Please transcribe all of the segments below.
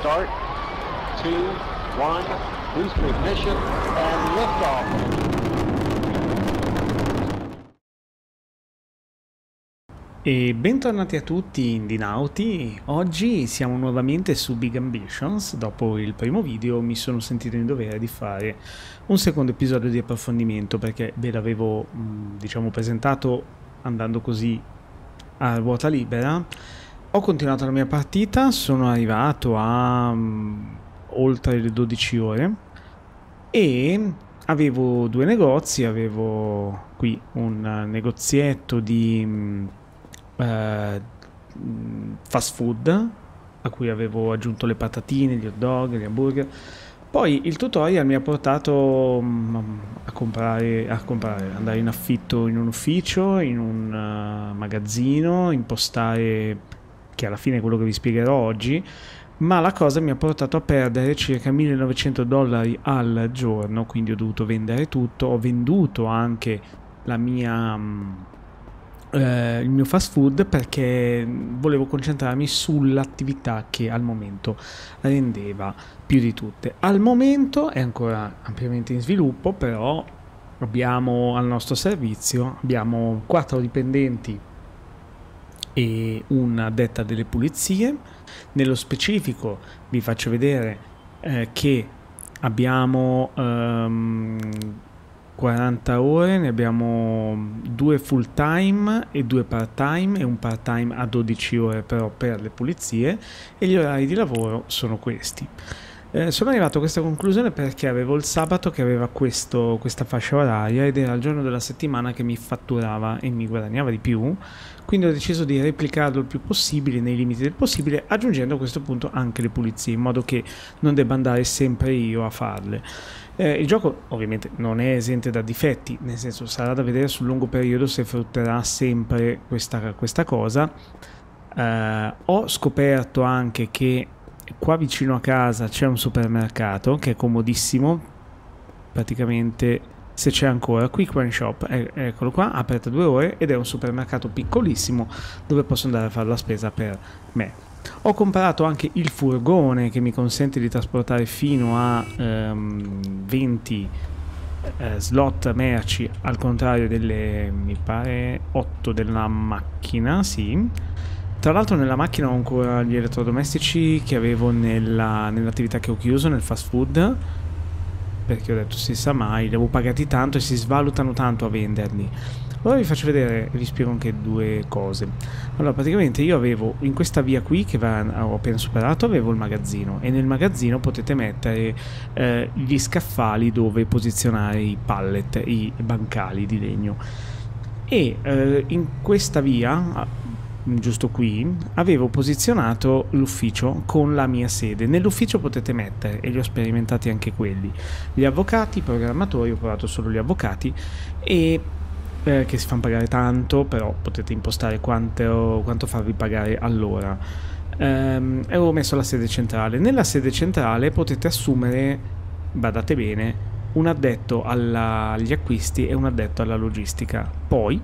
start, two, one, boost ignition, and liftoff. E bentornati a tutti in Dinauti, oggi siamo nuovamente su Big Ambitions, dopo il primo video mi sono sentito in dovere di fare un secondo episodio di approfondimento perché ve l'avevo mm, diciamo presentato andando così a ruota libera ho continuato la mia partita, sono arrivato a um, oltre le 12 ore e avevo due negozi, avevo qui un negozietto di uh, fast food a cui avevo aggiunto le patatine, gli hot dog, gli hamburger. Poi il tutorial mi ha portato um, a, comprare, a comprare, andare in affitto in un ufficio, in un uh, magazzino, impostare che alla fine è quello che vi spiegherò oggi, ma la cosa mi ha portato a perdere circa 1900 dollari al giorno, quindi ho dovuto vendere tutto, ho venduto anche la mia... Mm, eh, il mio fast food perché volevo concentrarmi sull'attività che al momento rendeva più di tutte. Al momento è ancora ampiamente in sviluppo, però abbiamo al nostro servizio abbiamo quattro dipendenti e una detta delle pulizie. Nello specifico vi faccio vedere eh, che abbiamo um, ehm, 40 ore, ne abbiamo due full time e due part time e un part time a 12 ore però per le pulizie e gli orari di lavoro sono questi. Eh, sono arrivato a questa conclusione perché avevo il sabato che aveva questo, questa fascia oraria ed era il giorno della settimana che mi fatturava e mi guadagnava di più, quindi ho deciso di replicarlo il più possibile nei limiti del possibile aggiungendo a questo punto anche le pulizie in modo che non debba andare sempre io a farle eh, il gioco ovviamente non è esente da difetti, nel senso sarà da vedere sul lungo periodo se frutterà sempre questa, questa cosa. Eh, ho scoperto anche che qua vicino a casa c'è un supermercato che è comodissimo, praticamente se c'è ancora. Quick One Shop, eccolo qua, aperto due ore ed è un supermercato piccolissimo dove posso andare a fare la spesa per me. Ho comprato anche il furgone che mi consente di trasportare fino a ehm, 20 eh, slot merci al contrario delle mi pare 8 della macchina, sì. Tra l'altro nella macchina ho ancora gli elettrodomestici che avevo nell'attività che ho chiuso nel fast food perché ho detto si sa mai, li avevo pagati tanto e si svalutano tanto a venderli. Allora vi faccio vedere, vi spiego anche due cose. Allora, praticamente io avevo in questa via qui che va, ho appena superato, avevo il magazzino e nel magazzino potete mettere eh, gli scaffali dove posizionare i pallet, i bancali di legno. E eh, in questa via giusto qui, avevo posizionato l'ufficio con la mia sede. Nell'ufficio potete mettere, e li ho sperimentati anche quelli, gli avvocati, i programmatori, ho provato solo gli avvocati, e eh, che si fanno pagare tanto, però potete impostare quanto, quanto farvi pagare all'ora. Ehm, avevo messo la sede centrale. Nella sede centrale potete assumere, badate bene, un addetto alla, agli acquisti e un addetto alla logistica. Poi,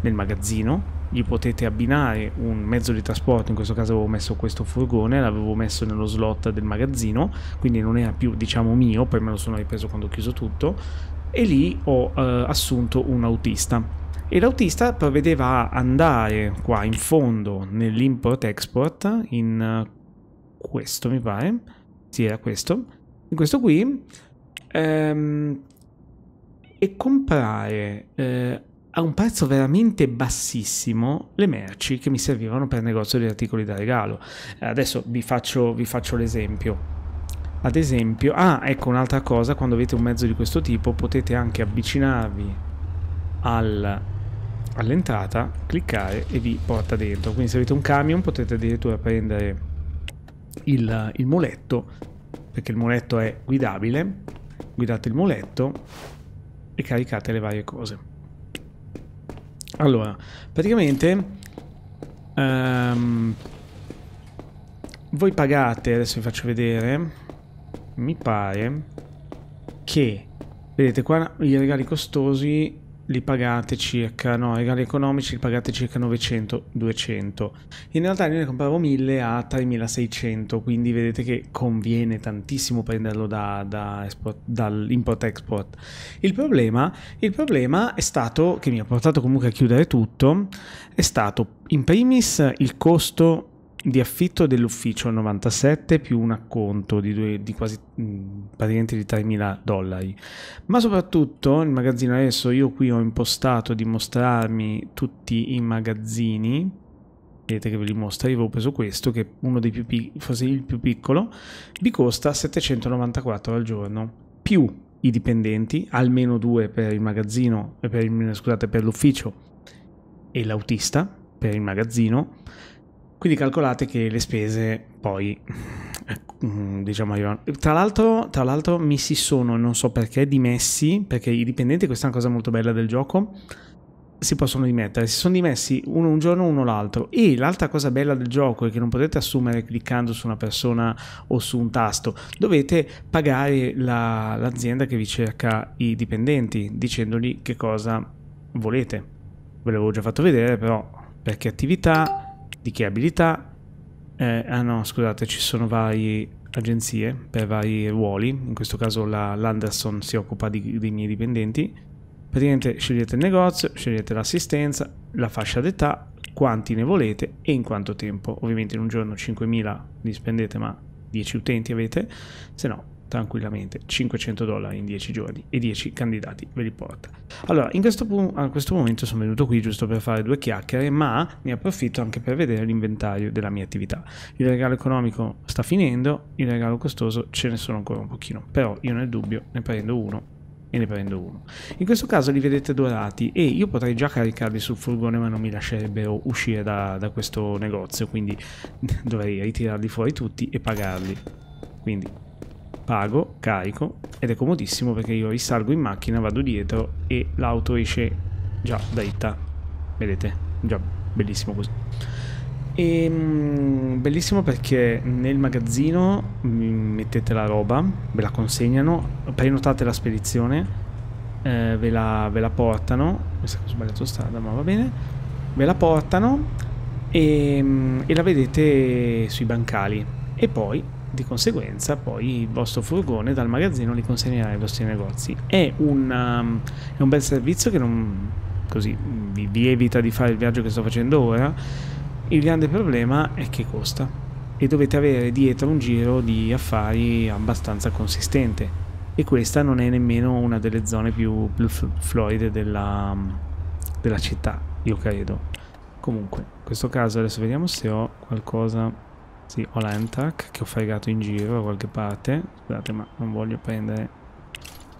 nel magazzino, gli potete abbinare un mezzo di trasporto, in questo caso avevo messo questo furgone, l'avevo messo nello slot del magazzino, quindi non era più diciamo mio, poi me lo sono ripreso quando ho chiuso tutto, e lì ho eh, assunto un autista. E l'autista provvedeva a andare qua in fondo nell'import-export, in eh, questo mi pare, sì era questo, in questo qui, ehm, e comprare eh, a un prezzo veramente bassissimo le merci che mi servivano per il negozio di articoli da regalo. Adesso vi faccio, vi faccio l'esempio. Ad esempio, ah, ecco un'altra cosa, quando avete un mezzo di questo tipo potete anche avvicinarvi al, all'entrata, cliccare e vi porta dentro. Quindi se avete un camion potete addirittura prendere il, il muletto, perché il muletto è guidabile, guidate il muletto e caricate le varie cose. Allora, praticamente um, voi pagate, adesso vi faccio vedere, mi pare che, vedete qua i regali costosi li pagate circa, no, i regali economici li pagate circa 900-200. In realtà io ne compravo 1000 a 3600, quindi vedete che conviene tantissimo prenderlo da, da export, dall'import-export. Il problema, il problema è stato, che mi ha portato comunque a chiudere tutto, è stato in primis il costo di affitto dell'ufficio 97 più un acconto di, due, di quasi praticamente di 3.000 dollari ma soprattutto il magazzino adesso io qui ho impostato di mostrarmi tutti i magazzini vedete che ve li mostro io avevo preso questo che è uno dei più piccoli forse il più piccolo vi costa 794 al giorno più i dipendenti almeno due per il magazzino per, il, scusate per l'ufficio e l'autista per il magazzino quindi calcolate che le spese poi, mm, diciamo, arrivano. Tra l'altro, tra l'altro mi si sono, non so perché, dimessi, perché i dipendenti, questa è una cosa molto bella del gioco, si possono dimettere, si sono dimessi uno un giorno uno l'altro e l'altra cosa bella del gioco è che non potete assumere cliccando su una persona o su un tasto, dovete pagare l'azienda che vi cerca i dipendenti dicendogli che cosa volete. Ve l'avevo già fatto vedere però perché attività, di che abilità. Eh, ah no, scusate, ci sono varie agenzie per vari ruoli, in questo caso la, l'Anderson si occupa di, dei miei dipendenti. Praticamente scegliete il negozio, scegliete l'assistenza, la fascia d'età, quanti ne volete e in quanto tempo. Ovviamente in un giorno 5.000 li spendete ma 10 utenti avete, se no tranquillamente 500 dollari in 10 giorni e 10 candidati ve li porta. Allora, in questo a questo momento sono venuto qui giusto per fare due chiacchiere, ma ne approfitto anche per vedere l'inventario della mia attività. Il regalo economico sta finendo, il regalo costoso ce ne sono ancora un pochino, però io nel dubbio ne prendo uno e ne prendo uno. In questo caso li vedete dorati e io potrei già caricarli sul furgone ma non mi lascerebbero uscire da, da questo negozio, quindi dovrei ritirarli fuori tutti e pagarli. Quindi pago, carico ed è comodissimo perché io risalgo in macchina, vado dietro e l'auto esce già dritta. Vedete? Già bellissimo così. E, ehm, bellissimo perché nel magazzino mm, mettete la roba, ve la consegnano, prenotate la spedizione, eh, ve, la, ve, la, portano. Questa che ho sbagliato strada, ma va bene. Ve la portano e, ehm, e la vedete sui bancali. E poi di conseguenza poi il vostro furgone dal magazzino li consegnerà ai vostri negozi. È, una, um, è un bel servizio che non, così, vi, vi evita di fare il viaggio che sto facendo ora. Il grande problema è che costa e dovete avere dietro un giro di affari abbastanza consistente e questa non è nemmeno una delle zone più, più floride della, um, della città, io credo. Comunque, in questo caso adesso vediamo se ho qualcosa sì, ho l'Antac che ho fregato in giro da qualche parte. Scusate, ma non voglio prendere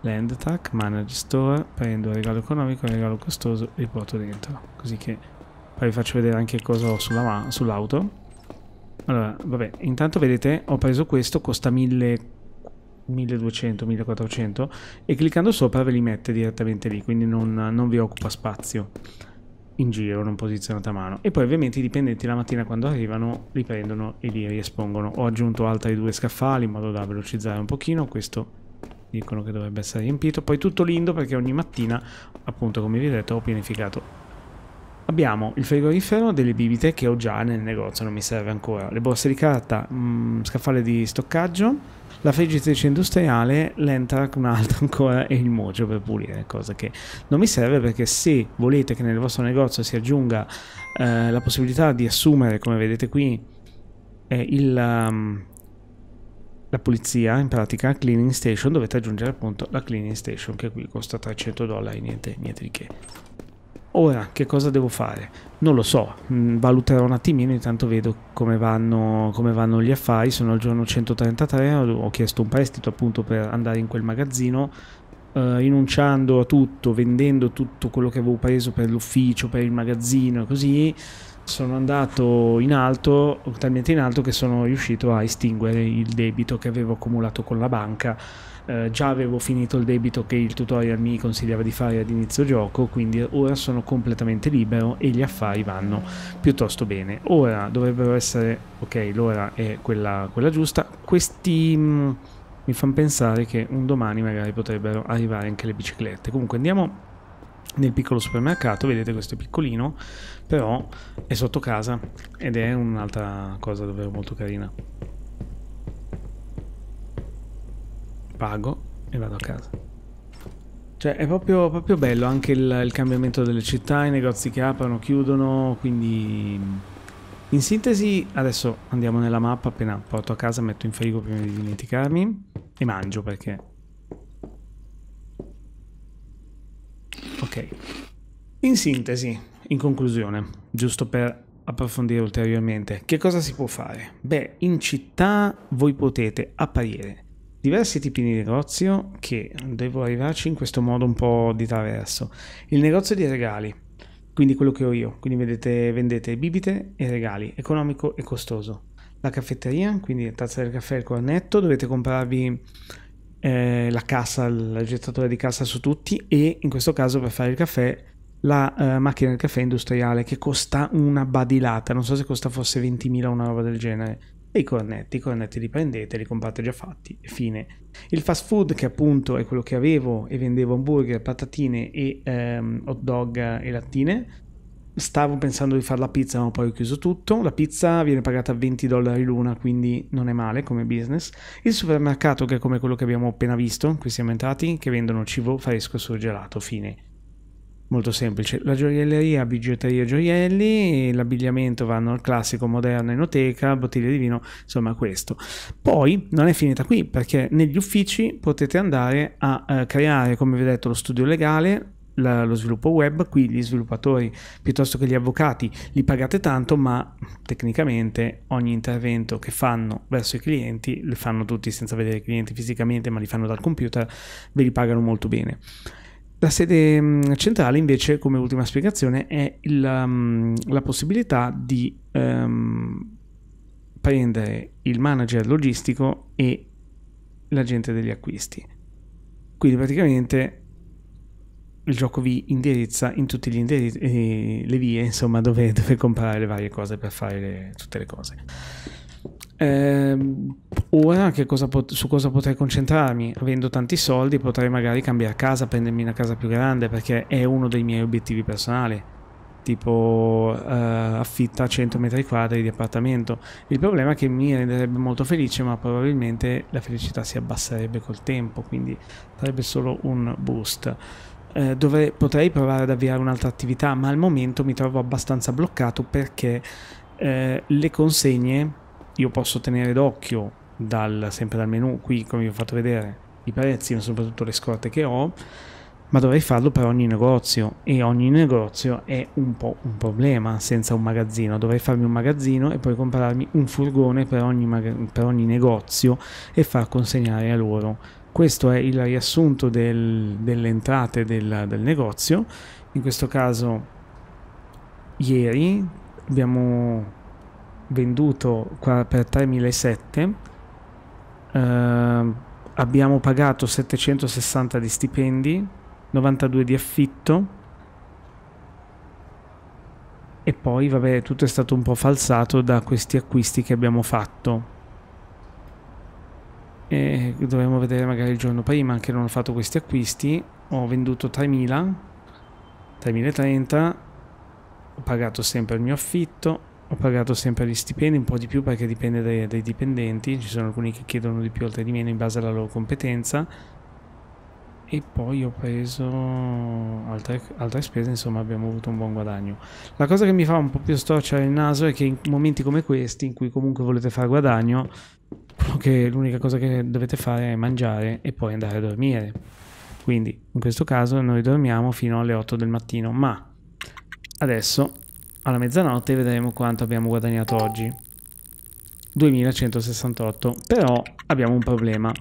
l'Antac. Manage Store, prendo il regalo economico il regalo costoso e li porto dentro. Così che poi vi faccio vedere anche cosa ho sull'auto. Sull allora, vabbè, intanto vedete, ho preso questo, costa 1000... 1200, 1400 e cliccando sopra ve li mette direttamente lì, quindi non, non vi occupa spazio in giro, non posizionata a mano. E poi ovviamente i dipendenti la mattina quando arrivano li prendono e li riespongono. Ho aggiunto altri due scaffali in modo da velocizzare un pochino, questo dicono che dovrebbe essere riempito. Poi tutto lindo perché ogni mattina, appunto come vi ho detto, ho pianificato. Abbiamo il frigorifero, delle bibite che ho già nel negozio, non mi serve ancora, le borse di carta, mh, mm, scaffale di stoccaggio, la friggitrice industriale, l'Entrac, un'altra ancora e il Mojo per pulire, cosa che non mi serve perché se volete che nel vostro negozio si aggiunga eh, la possibilità di assumere, come vedete qui, eh, il, um, la pulizia, in pratica cleaning station, dovete aggiungere appunto la cleaning station che qui costa 300 dollari, niente, niente di che. Ora che cosa devo fare? Non lo so, mm, valuterò un attimino, intanto vedo come vanno, come vanno gli affari, sono al giorno 133, ho chiesto un prestito appunto per andare in quel magazzino, eh, rinunciando a tutto, vendendo tutto quello che avevo preso per l'ufficio, per il magazzino e così, sono andato in alto, talmente in alto che sono riuscito a estinguere il debito che avevo accumulato con la banca eh, già avevo finito il debito che il tutorial mi consigliava di fare ad inizio gioco, quindi ora sono completamente libero e gli affari vanno piuttosto bene. Ora dovrebbero essere, ok, l'ora è quella, quella giusta, questi... Mh, mm, mi fanno pensare che un domani magari potrebbero arrivare anche le biciclette. Comunque andiamo nel piccolo supermercato, vedete questo è piccolino, però è sotto casa ed è un'altra cosa davvero molto carina. pago e vado a casa. Cioè è proprio, proprio bello anche il, il, cambiamento delle città, i negozi che aprono, chiudono, quindi... Mm. In sintesi, adesso andiamo nella mappa, appena porto a casa metto in frigo prima di dimenticarmi e mangio perché... Ok. In sintesi, in conclusione, giusto per approfondire ulteriormente, che cosa si può fare? Beh, in città voi potete apparire diversi tipi di negozio che devo arrivarci in questo modo un po' di traverso. Il negozio di regali, quindi quello che ho io, quindi vedete, vendete bibite e regali, economico e costoso. La caffetteria, quindi tazza del caffè e il cornetto, dovete comprarvi eh, la cassa, il gettatore di cassa su tutti e in questo caso per fare il caffè la eh, macchina del caffè industriale che costa una badilata, non so se costa fosse 20.000 o una roba del genere e i cornetti, i cornetti li prendete, li comprate già fatti, fine. Il fast food che appunto è quello che avevo e vendevo hamburger, patatine e ehm, hot dog e lattine, stavo pensando di fare la pizza ma poi ho chiuso tutto, la pizza viene pagata a 20 dollari l'una quindi non è male come business, il supermercato che è come quello che abbiamo appena visto, qui siamo entrati, che vendono cibo fresco e surgelato, fine. Molto semplice, la gioielleria, bigiotteria gioielli, l'abbigliamento vanno al classico, moderno, enoteca, bottiglie di vino, insomma questo. Poi non è finita qui perché negli uffici potete andare a eh, creare, come vi ho detto, lo studio legale, la, lo sviluppo web, qui gli sviluppatori piuttosto che gli avvocati li pagate tanto, ma tecnicamente ogni intervento che fanno verso i clienti, li fanno tutti senza vedere i clienti fisicamente, ma li fanno dal computer, ve li pagano molto bene. La sede mm, centrale invece, come ultima spiegazione, è il, mm, la possibilità di um, prendere il manager logistico e l'agente degli acquisti. Quindi praticamente il gioco vi indirizza in tutte eh, le vie insomma, dove, dove comprare le varie cose per fare le, tutte le cose. Eh, ora cosa su cosa potrei concentrarmi? Avendo tanti soldi potrei magari cambiare casa, prendermi una casa più grande perché è uno dei miei obiettivi personali. Tipo eh, affitta 100 metri quadri di appartamento. Il problema è che mi renderebbe molto felice ma probabilmente la felicità si abbasserebbe col tempo, quindi sarebbe solo un boost. Eh, dovrei, potrei provare ad avviare un'altra attività ma al momento mi trovo abbastanza bloccato perché eh, le consegne io posso tenere d'occhio dal, sempre dal menu qui, come vi ho fatto vedere, i prezzi, ma soprattutto le scorte che ho, ma dovrei farlo per ogni negozio e ogni negozio è un po' un problema senza un magazzino. Dovrei farmi un magazzino e poi comprarmi un furgone per ogni, per ogni negozio e far consegnare a loro. Questo è il riassunto del, delle entrate del, del negozio. In questo caso, ieri abbiamo venduto per 3.700, eh, abbiamo pagato 760 di stipendi, 92 di affitto e poi vabbè tutto è stato un po' falsato da questi acquisti che abbiamo fatto e dovremmo vedere magari il giorno prima che non ho fatto questi acquisti ho venduto 3000 3030 ho pagato sempre il mio affitto ho pagato sempre gli stipendi, un po' di più perché dipende dai, dai, dipendenti, ci sono alcuni che chiedono di più, altri di meno in base alla loro competenza. E poi ho preso altre, altre spese, insomma abbiamo avuto un buon guadagno. La cosa che mi fa un po' più storcere il naso è che in momenti come questi, in cui comunque volete fare guadagno, l'unica cosa che dovete fare è mangiare e poi andare a dormire. Quindi in questo caso noi dormiamo fino alle 8 del mattino, ma adesso alla mezzanotte vedremo quanto abbiamo guadagnato oggi. 2168. Però abbiamo un problema.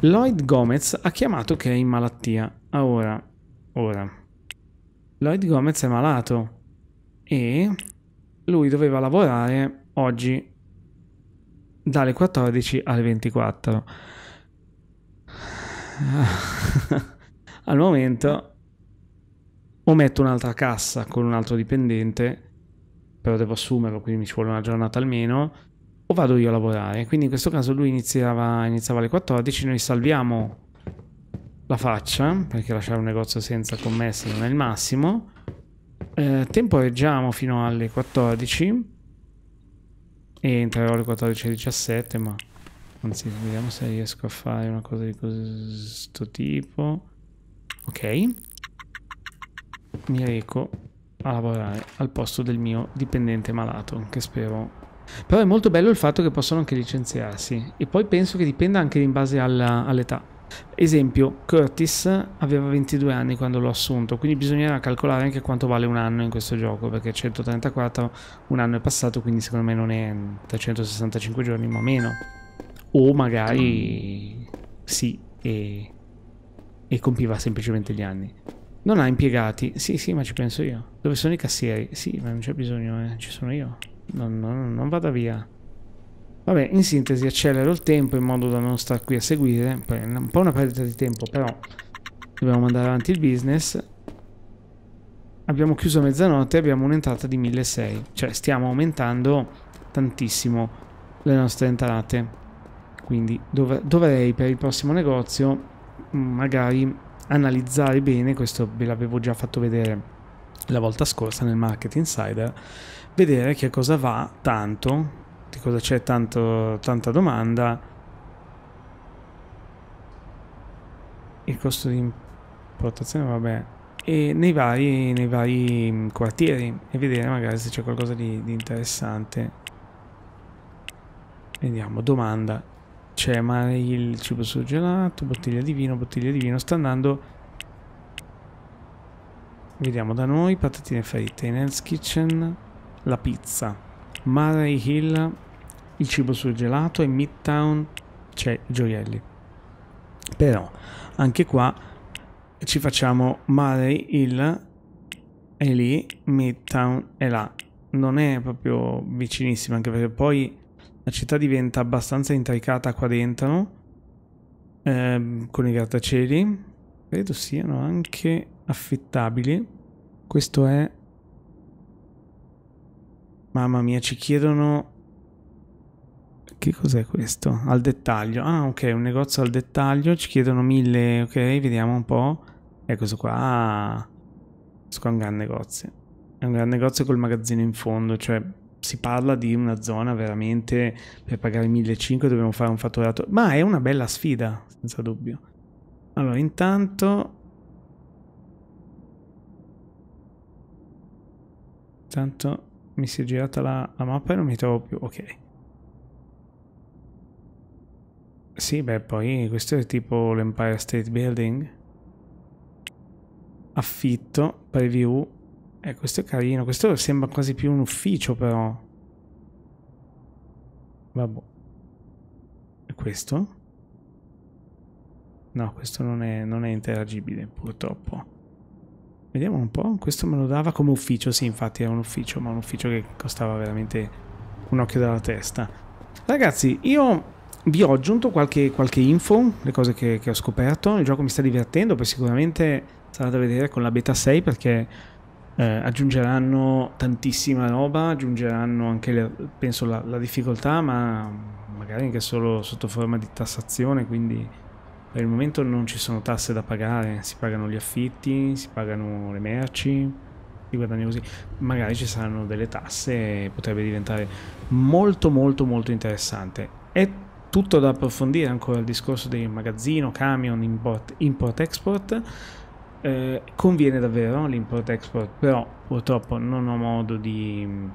Lloyd Gomez ha chiamato che è in malattia. Ah, ora. Ora. Lloyd Gomez è malato. E lui doveva lavorare oggi dalle 14 alle 24. Al momento o metto un'altra cassa con un altro dipendente però devo assumerlo, quindi mi ci vuole una giornata almeno, o vado io a lavorare. Quindi in questo caso lui iniziava, iniziava alle 14, noi salviamo la faccia, perché lasciare un negozio senza commesse non è il massimo. Eh, temporeggiamo fino alle 14 e entrerò alle 14.17, ma anzi vediamo se riesco a fare una cosa di questo tipo. Ok. Mi reco a lavorare al posto del mio dipendente malato, che spero. Però è molto bello il fatto che possono anche licenziarsi e poi penso che dipenda anche in base all'età. Esempio, Curtis aveva 22 anni quando l'ho assunto, quindi bisognerà calcolare anche quanto vale un anno in questo gioco, perché 134 un anno è passato, quindi secondo me non è 365 giorni, ma meno. O magari sì, e, e compiva semplicemente gli anni. Non ha impiegati. Sì, sì, ma ci penso io. Dove sono i cassieri? Sì, ma non c'è bisogno, eh. Ci sono io. Non, non, non vada via. Vabbè, in sintesi accelero il tempo in modo da non star qui a seguire. Poi è un po' una perdita di tempo, però dobbiamo mandare avanti il business. Abbiamo chiuso a mezzanotte e abbiamo un'entrata di 1600. Cioè, stiamo aumentando tantissimo le nostre entrate. Quindi dov dovrei per il prossimo negozio magari analizzare bene, questo ve l'avevo già fatto vedere la volta scorsa nel Market Insider, vedere che cosa va tanto, di cosa c'è tanta domanda, il costo di importazione, vabbè, e nei vari, nei vari mm, quartieri e vedere magari se c'è qualcosa di, di interessante. Vediamo, domanda, c'è ma il cibo surgelato, bottiglia di vino, bottiglia di vino, sta andando... Vediamo da noi, patatine fritte, in Hell's Kitchen, la pizza, Murray Hill, il cibo surgelato e Midtown c'è gioielli. Però anche qua ci facciamo Murray Hill è lì, Midtown è là. Non è proprio vicinissimo, anche perché poi la città diventa abbastanza intricata qua dentro, ehm, con i grattacieli. Credo siano anche affittabili. Questo è... Mamma mia, ci chiedono... Che cos'è questo? Al dettaglio. Ah, ok, un negozio al dettaglio. Ci chiedono mille... Ok, vediamo un po'. è questo qua. Ah, questo qua è un gran negozio. È un gran negozio col magazzino in fondo, cioè si parla di una zona veramente per pagare 1.500 dobbiamo fare un fatturato, ma è una bella sfida, senza dubbio. Allora, intanto... Intanto mi si è girata la, la mappa e non mi trovo più, ok. Sì, beh, poi questo è tipo l'Empire State Building. Affitto, preview, eh, questo è carino. Questo sembra quasi più un ufficio, però. Vabbè. E questo? No, questo non è, non è interagibile, purtroppo. Vediamo un po'. Questo me lo dava come ufficio. Sì, infatti era un ufficio, ma un ufficio che costava veramente un occhio dalla testa. Ragazzi, io vi ho aggiunto qualche, qualche info, le cose che, che ho scoperto. Il gioco mi sta divertendo, poi sicuramente sarà da vedere con la beta 6 perché eh, aggiungeranno tantissima roba, aggiungeranno anche le, penso la, la, difficoltà, ma magari anche solo sotto forma di tassazione, quindi per il momento non ci sono tasse da pagare, si pagano gli affitti, si pagano le merci, si guadagna così, magari ci saranno delle tasse e potrebbe diventare molto molto molto interessante. È tutto da approfondire ancora il discorso del magazzino, camion, import-export. import export eh, conviene davvero l'import-export, però purtroppo non ho modo di mm,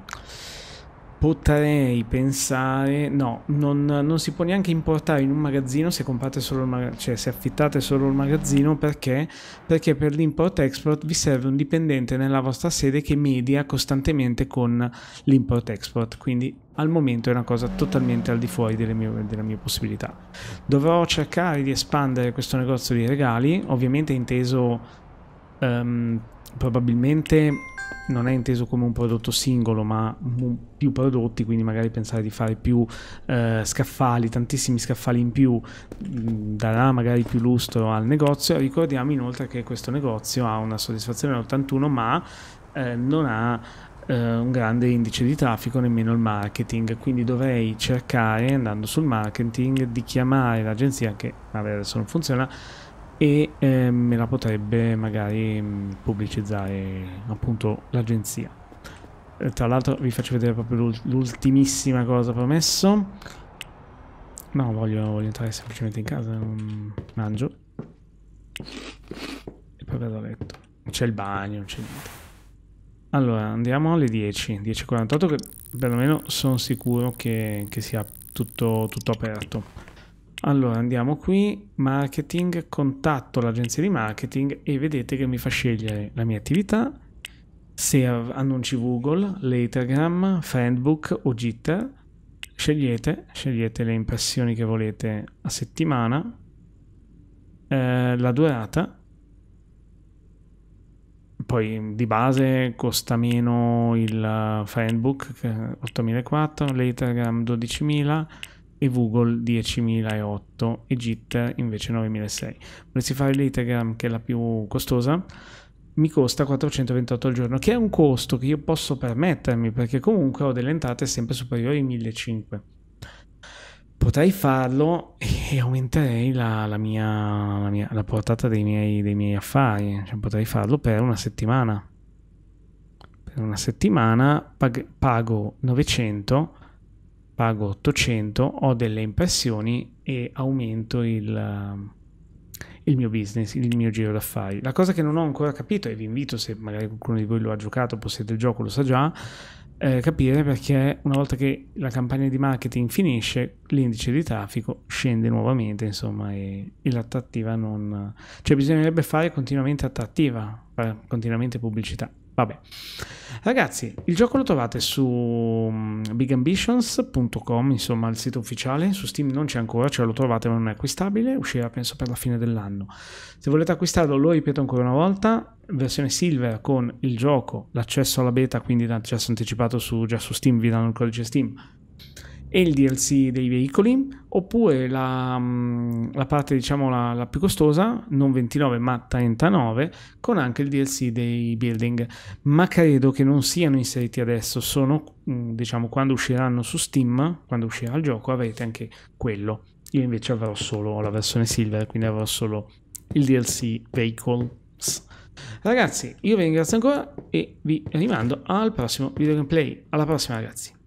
potrei pensare, no, non, non, si può neanche importare in un magazzino se comprate solo il magazzino, cioè se affittate solo il magazzino perché? Perché per l'import-export vi serve un dipendente nella vostra sede che media costantemente con l'import-export, quindi al momento è una cosa totalmente al di fuori delle mie, della mia possibilità. Dovrò cercare di espandere questo negozio di regali, ovviamente inteso um, probabilmente non è inteso come un prodotto singolo, ma più prodotti, quindi magari pensare di fare più eh, scaffali, tantissimi scaffali in più, mm, darà magari più lustro al negozio. Ricordiamo inoltre che questo negozio ha una soddisfazione all'81, ma eh, non ha eh, un grande indice di traffico, nemmeno il marketing. Quindi dovrei cercare, andando sul marketing, di chiamare l'agenzia che vabbè, adesso non funziona e eh, me la potrebbe magari mm, pubblicizzare appunto l'agenzia. Eh, tra l'altro vi faccio vedere proprio l'ultimissima cosa promesso. No, voglio, voglio entrare semplicemente in casa, non mangio. E poi vado a letto. C'è il bagno, non c'è niente. Allora, andiamo alle 10, 10.48 che perlomeno sono sicuro che, che sia tutto, tutto, aperto. Allora, andiamo qui, marketing, contatto l'agenzia di marketing e vedete che mi fa scegliere la mia attività, serve annunci Google, Latergram, Friendbook o Jitter. Scegliete, scegliete le impressioni che volete a settimana, eh, la durata poi di base costa meno il eh, Fanbook 8.400, l'Ethereum 12.000 e Google 10.008 e JIT invece 9.600. Volessi fare l'Ethereum che è la più costosa, mi costa 428 al giorno, che è un costo che io posso permettermi perché comunque ho delle entrate sempre superiori ai 1.500 potrei farlo e aumenterei la, la, mia, la, mia, la portata dei miei, dei miei affari. Cioè, potrei farlo per una settimana. Per una settimana pag pago 900, pago 800, ho delle impressioni e aumento il, il mio business, il mio giro d'affari. La cosa che non ho ancora capito, e vi invito se magari qualcuno di voi lo ha giocato, possiede il gioco, lo sa già eh, capire perché una volta che la campagna di marketing finisce, l'indice di traffico scende nuovamente, insomma, e, e l'attrattiva non... cioè bisognerebbe fare continuamente attrattiva, fare continuamente pubblicità. Vabbè. Ragazzi, il gioco lo trovate su mm, bigambitions.com, insomma il sito ufficiale, su Steam non c'è ancora, cioè lo trovate ma non è acquistabile, uscirà penso per la fine dell'anno. Se volete acquistarlo, lo ripeto ancora una volta, versione silver con il gioco, l'accesso alla beta, quindi l'accesso anticipato su, già su Steam, vi danno il codice Steam e il DLC dei veicoli, oppure la, mm, la parte diciamo la, la, più costosa, non 29 ma 39, con anche il DLC dei building. Ma credo che non siano inseriti adesso, sono mm, diciamo quando usciranno su Steam, quando uscirà il gioco avrete anche quello. Io invece avrò solo la versione Silver, quindi avrò solo il DLC Vehicles. Ragazzi, io vi ringrazio ancora e vi rimando al prossimo video gameplay. Alla prossima, ragazzi.